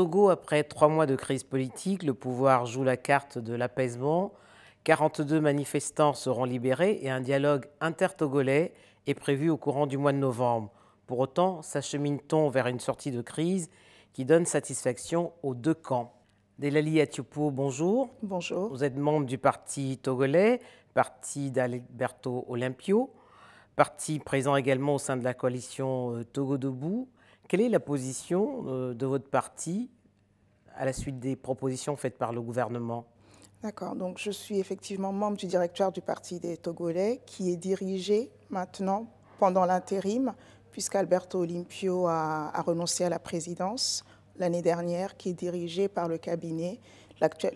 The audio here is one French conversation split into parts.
Togo, après trois mois de crise politique, le pouvoir joue la carte de l'apaisement. 42 manifestants seront libérés et un dialogue intertogolais est prévu au courant du mois de novembre. Pour autant, s'achemine-t-on vers une sortie de crise qui donne satisfaction aux deux camps Delali Atiopo, bonjour. Bonjour. Vous êtes membre du parti togolais, parti d'Alberto Olympio, parti présent également au sein de la coalition euh, Togo Debout. Quelle est la position euh, de votre parti à la suite des propositions faites par le gouvernement D'accord, donc je suis effectivement membre du directoire du Parti des Togolais qui est dirigé maintenant pendant l'intérim, puisqu'Alberto Olimpio a, a, renoncé à la présidence l'année dernière, qui est dirigé par le cabinet,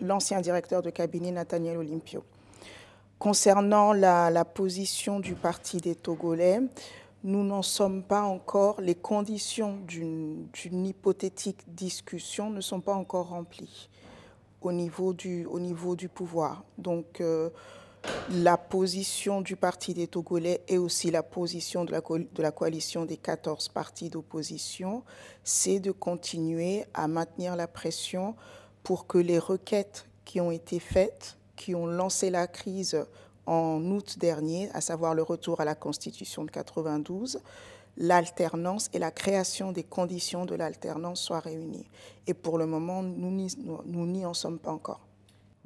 l'ancien directeur de cabinet Nathaniel Olimpio. Concernant la, la position du Parti des Togolais, nous n'en sommes pas encore, les conditions d'une hypothétique discussion ne sont pas encore remplies au niveau du, niveau du pouvoir. Donc euh, la position du Parti des Togolais et aussi la position de la, de la coalition des 14 partis d'opposition, c'est de continuer à maintenir la pression pour que les requêtes qui ont été faites, qui ont lancé la crise en août dernier, à savoir le retour à la Constitution de 92, l'alternance et la création des conditions de l'alternance soient réunies. Et pour le moment, nous n'y en sommes pas encore.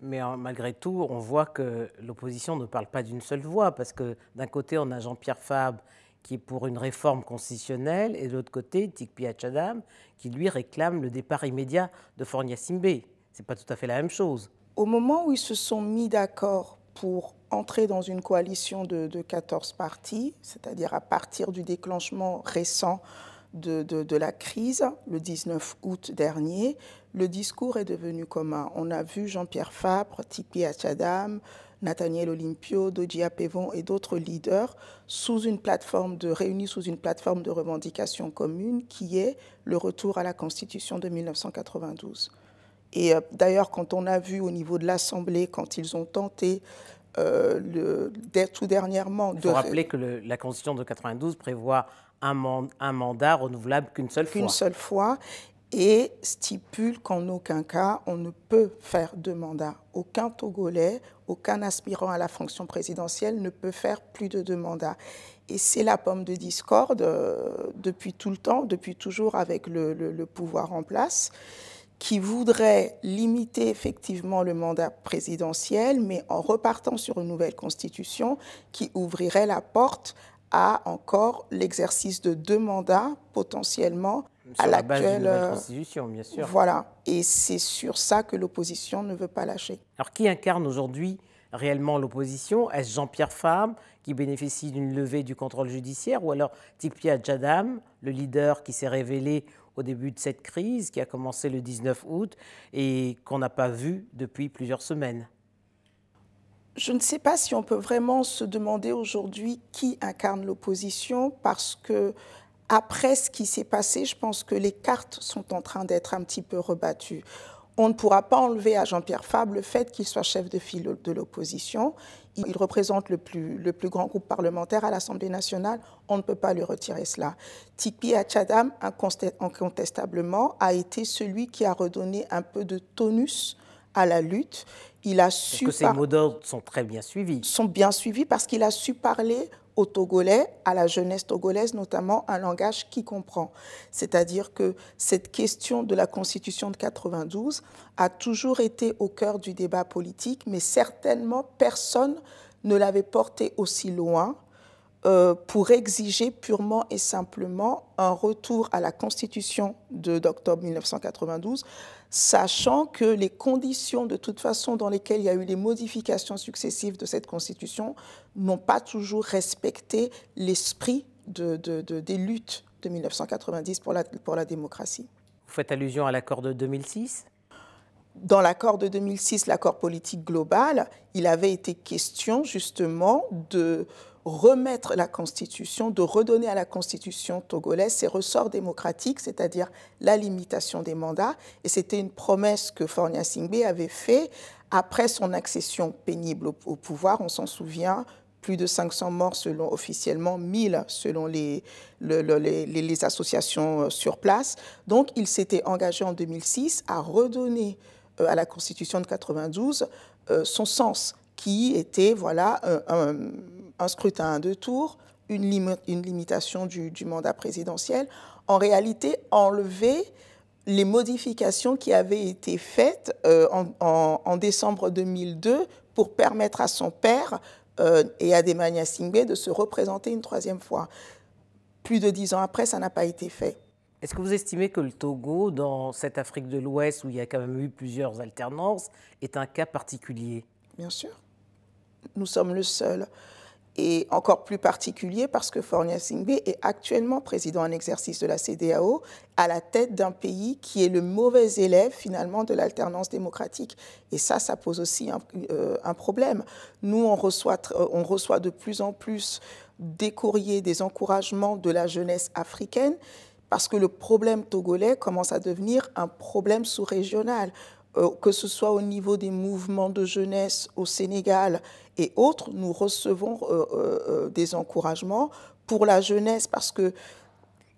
Mais hein, malgré tout, on voit que l'opposition ne parle pas d'une seule voix, parce que d'un côté, on a Jean-Pierre Fabre qui est pour une réforme constitutionnelle, et de l'autre côté, Tikpi Achadam, qui lui réclame le départ immédiat de Fornia Simbe. Ce n'est pas tout à fait la même chose. Au moment où ils se sont mis d'accord pour entrer dans une coalition de, 14 partis, c'est-à-dire à partir du déclenchement récent de, la crise, le 19 août dernier, le discours est devenu commun. On a vu Jean-Pierre Fabre, Tipi Achadam, Nathaniel Olympio, Dodia Pévon et d'autres leaders sous une plateforme de, réunis sous une plateforme de revendication commune qui est le retour à la Constitution de 1992. Et euh, d'ailleurs, quand on a vu au niveau de l'Assemblée, quand ils ont tenté euh, tout dernièrement. Il faut de... rappeler que la Constitution de 92 prévoit un, un mandat renouvelable qu'une seule fois. Qu'une seule fois et stipule qu'en aucun cas on ne peut faire de mandats. Aucun Togolais, aucun aspirant à la fonction présidentielle ne peut faire plus de deux mandats. Et c'est la pomme de discorde euh, depuis tout le temps, depuis toujours avec le pouvoir en place qui voudrait limiter effectivement le mandat présidentiel, mais en repartant sur une nouvelle constitution qui ouvrirait la porte à encore l'exercice de deux mandats potentiellement à l'actuelle la euh, constitution, bien sûr. Voilà, et c'est sur ça que l'opposition ne veut pas lâcher. Alors qui incarne aujourd'hui réellement l'opposition Est-ce Jean-Pierre Fabre qui bénéficie d'une levée du contrôle judiciaire ou alors Tipia Jadam, le leader qui s'est révélé au début de cette crise qui a commencé le 19 août et qu'on n'a pas vu depuis plusieurs semaines. Je ne sais pas si on peut vraiment se demander aujourd'hui qui incarne l'opposition parce que après ce qui s'est passé, je pense que les cartes sont en train d'être un petit peu rebattues on ne pourra pas enlever à Jean-Pierre Fabre le fait qu'il soit chef de file de l'opposition. Il représente le plus, le plus grand groupe parlementaire à l'Assemblée nationale. On ne peut pas lui retirer cela. Tipi Achadam, incontestablement, a été celui qui a redonné un peu de tonus à la lutte. Il a su. que ces mots d'ordre sont très bien suivis. Sont bien suivis parce qu'il a su parler aux Togolais, à la jeunesse togolaise notamment, un langage qui comprend. C'est-à-dire que cette question de la Constitution de 92 a toujours été au cœur du débat politique, mais certainement personne ne l'avait portée aussi loin euh, pour exiger purement et simplement un retour à la Constitution d'octobre 1992 sachant que les conditions de toute façon dans lesquelles il y a eu les modifications successives de cette Constitution n'ont pas toujours respecté l'esprit des luttes de 1990 pour la démocratie. Vous faites allusion à l'accord de 2006 dans l'accord de 2006, l'accord politique global, il avait été question justement de remettre la Constitution, de redonner à la Constitution togolaise ses ressorts démocratiques, c'est-à-dire la limitation des mandats. Et c'était une promesse que Fornia Singbe avait faite après son accession pénible au, pouvoir. On s'en souvient, plus de 500 morts selon officiellement, 1000 selon les, les, les associations sur place. Donc il s'était engagé en 2006 à redonner euh, à la Constitution de 92 euh, son sens, qui était voilà un, scrutin à deux tours, une, limitation du, mandat présidentiel. En réalité, enlever les modifications qui avaient été faites euh, en, décembre 2002 pour permettre à son père et à Demania Singbe de se représenter une troisième fois. Plus de dix ans après, ça n'a pas été fait. Est-ce que vous estimez que le Togo, dans cette Afrique de l'Ouest où il y a quand même eu plusieurs alternances, est un cas particulier Bien sûr. Nous sommes le seul. Et encore plus particulier parce que Fornia Singbe est actuellement président en exercice de la CDAO à la tête d'un pays qui est le mauvais élève finalement de l'alternance démocratique. Et ça, ça pose aussi un, euh, problème. Nous, on reçoit, euh, on reçoit de plus en plus des courriers, des encouragements de la jeunesse africaine parce que le problème togolais commence à devenir un problème sous-régional, euh, que ce soit au niveau des mouvements de jeunesse au Sénégal et autres, nous recevons euh, euh, des encouragements pour la jeunesse parce que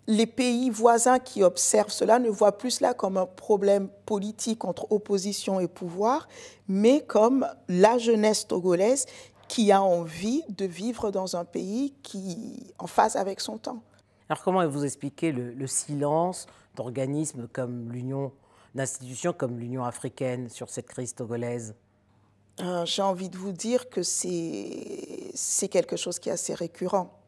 les pays voisins qui observent cela ne voient plus cela comme un problème politique entre opposition et pouvoir, mais comme la jeunesse togolaise qui a envie de vivre dans un pays qui en phase avec son temps. Alors comment vous expliquez le, silence d'organismes comme l'Union, d'institutions comme l'Union africaine sur cette crise togolaise euh, J'ai envie de vous dire que c'est quelque chose qui est assez récurrent.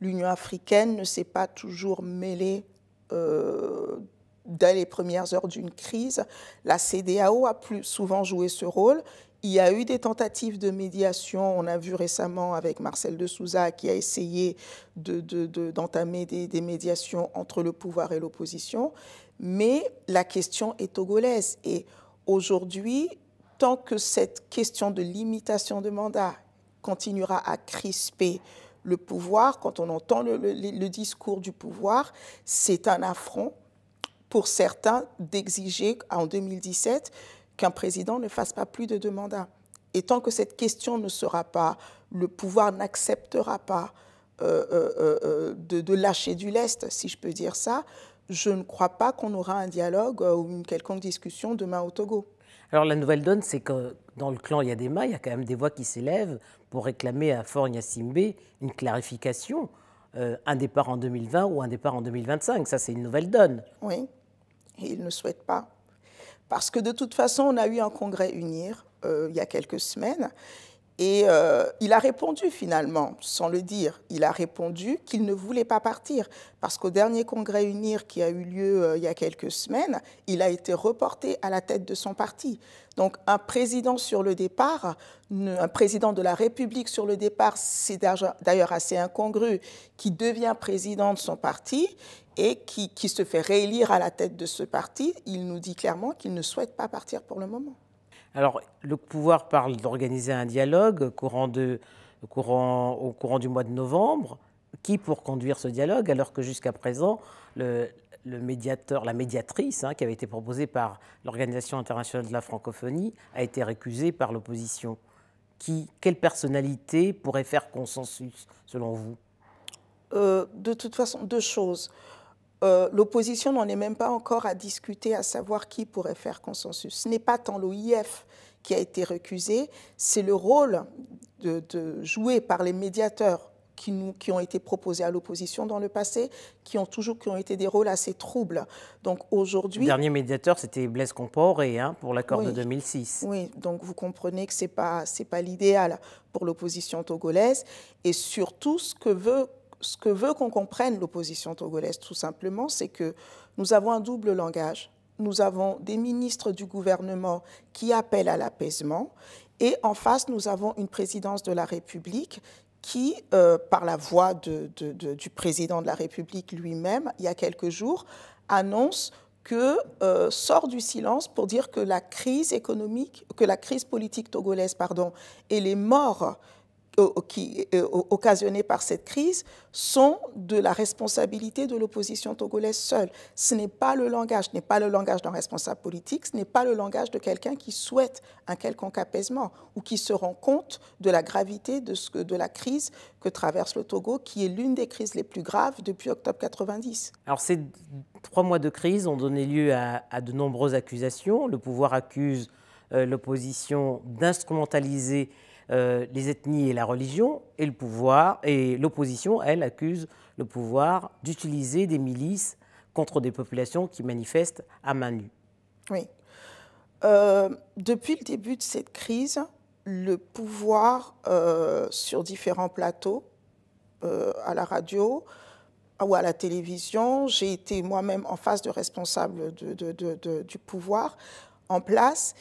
L'Union africaine ne s'est pas toujours mêlée euh, dès les premières heures d'une crise, la CDAO a plus souvent joué ce rôle. Il y a eu des tentatives de médiation. On a vu récemment avec Marcel de Souza qui a essayé d'entamer des, médiations entre le pouvoir et l'opposition. Mais la question est togolaise. Et aujourd'hui, tant que cette question de limitation de mandat continuera à crisper le pouvoir, quand on entend le discours du pouvoir, c'est un affront pour certains d'exiger en 2017 qu'un président ne fasse pas plus de deux mandats. Et tant que cette question ne sera pas, le pouvoir n'acceptera pas euh, euh, euh, de, lâcher du lest, si je peux dire ça, je ne crois pas qu'on aura un dialogue ou une quelconque discussion demain au Togo. Alors la nouvelle donne, c'est que dans le clan Yadema, il y a quand même des voix qui s'élèvent pour réclamer à Fornyasimbe une clarification euh, un départ en 2020 ou un départ en 2025. Ça, c'est une nouvelle donne. Oui, et ils ne souhaite pas. Parce que de toute façon, on a eu un congrès UNIR euh, il y a quelques semaines et euh, il a répondu finalement, sans le dire, il a répondu qu'il ne voulait pas partir parce qu'au dernier congrès UNIR qui a eu lieu euh, il y a quelques semaines, il a été reporté à la tête de son parti. Donc un président sur le départ, un président de la République sur le départ, c'est d'ailleurs assez incongru, qui devient président de son parti et qui se fait réélire à la tête de ce parti, il nous dit clairement qu'il ne souhaite pas partir pour le moment. Alors, le pouvoir parle d'organiser un dialogue au courant du mois de novembre. Qui pour conduire ce dialogue alors que jusqu'à présent, le, médiateur, la médiatrice hein, qui avait été proposée par l'Organisation internationale de la francophonie a été récusée par l'opposition qui, Quelle personnalité pourrait faire consensus selon vous euh, De toute façon, deux choses. Euh, l'opposition n'en est même pas encore à discuter, à savoir qui pourrait faire consensus. Ce n'est pas tant l'OIF qui a été recusé, c'est le rôle de, jouer joué par les médiateurs qui, nous, qui, ont été proposés à l'opposition dans le passé, qui ont toujours qui ont été des rôles assez troubles. Donc aujourd'hui. Le dernier médiateur, c'était Blaise Compaoré hein, pour l'accord de 2006. Oui, donc vous comprenez que ce n'est pas, pas l'idéal pour l'opposition togolaise. Et surtout, ce que veut ce que veut qu'on comprenne l'opposition togolaise, tout simplement, c'est que nous avons un double langage. Nous avons des ministres du gouvernement qui appellent à l'apaisement et en face, nous avons une présidence de la République qui, euh, par la voix de, du président de la République lui-même, il y a quelques jours, annonce que euh, sort du silence pour dire que la crise économique, que la crise politique togolaise, pardon, et les morts qui, euh, occasionnés par cette crise sont de la responsabilité de l'opposition togolaise seule. Ce n'est pas le langage, n'est pas le langage d'un responsable politique, ce n'est pas le langage de quelqu'un qui souhaite un quelconque apaisement ou qui se rend compte de la gravité de, ce de la crise que traverse le Togo, qui est l'une des crises les plus graves depuis octobre 90. Alors ces trois mois de crise ont donné lieu à de nombreuses accusations. Le pouvoir accuse euh, l'opposition d'instrumentaliser euh, les ethnies et la religion, et le pouvoir, et l'opposition, elle, accuse le pouvoir d'utiliser des milices contre des populations qui manifestent à main nue. Oui. Euh, depuis le début de cette crise, le pouvoir euh, sur différents plateaux, à la radio, ou à la télévision. J'ai été moi-même en face de responsables de, du pouvoir en place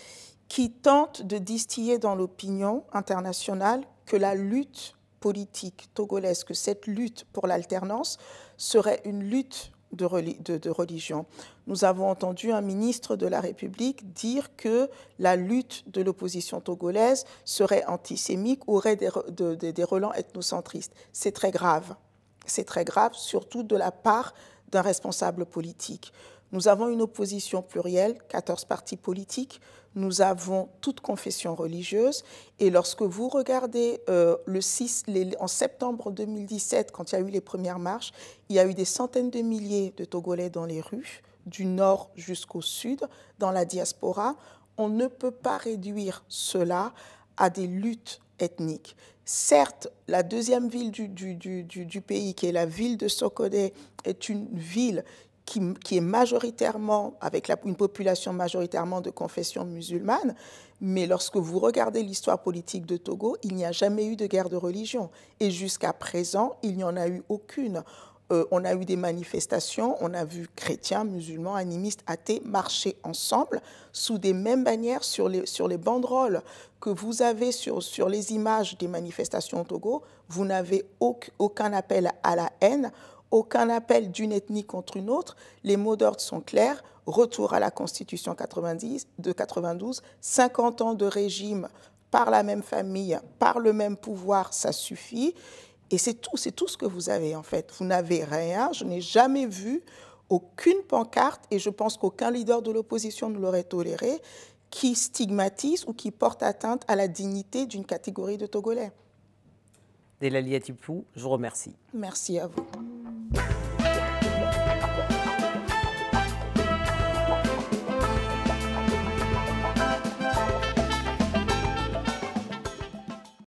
qui tente de distiller dans l'opinion internationale que la lutte politique togolaise, que cette lutte pour l'alternance serait une lutte de, religion. Nous avons entendu un ministre de la République dire que la lutte de l'opposition togolaise serait antisémique, aurait des, des relents ethnocentristes. C'est très grave. C'est très grave, surtout de la part d'un responsable politique. Nous avons une opposition plurielle, 14 partis politiques, nous avons toute confession religieuse. Et lorsque vous regardez euh, le 6, en septembre 2017, quand il y a eu les premières marches, il y a eu des centaines de milliers de Togolais dans les rues, du nord jusqu'au sud, dans la diaspora. On ne peut pas réduire cela à des luttes ethniques. Certes, la deuxième ville du, du, pays, qui est la ville de Sokodé, est une ville qui, est majoritairement, avec la, une population majoritairement de confession musulmane, mais lorsque vous regardez l'histoire politique de Togo, il n'y a jamais eu de guerre de religion. Et jusqu'à présent, il n'y en a eu aucune. Euh, on a eu des manifestations, on a vu chrétiens, musulmans, animistes, athées marcher ensemble sous des mêmes bannières sur les, sur les banderoles que vous avez sur, sur les images des manifestations au Togo. Vous n'avez aucun appel à la haine aucun appel d'une ethnie contre une autre. Les mots d'ordre sont clairs. Retour à la Constitution 90, de 92, 50 ans de régime par la même famille, par le même pouvoir, ça suffit. Et c'est tout, c'est tout ce que vous avez en fait. Vous n'avez rien, je n'ai jamais vu aucune pancarte, et je pense qu'aucun leader de l'opposition ne l'aurait toléré, qui stigmatise ou qui porte atteinte à la dignité d'une catégorie de Togolais. Delalia Atipou, je vous remercie. Merci à vous.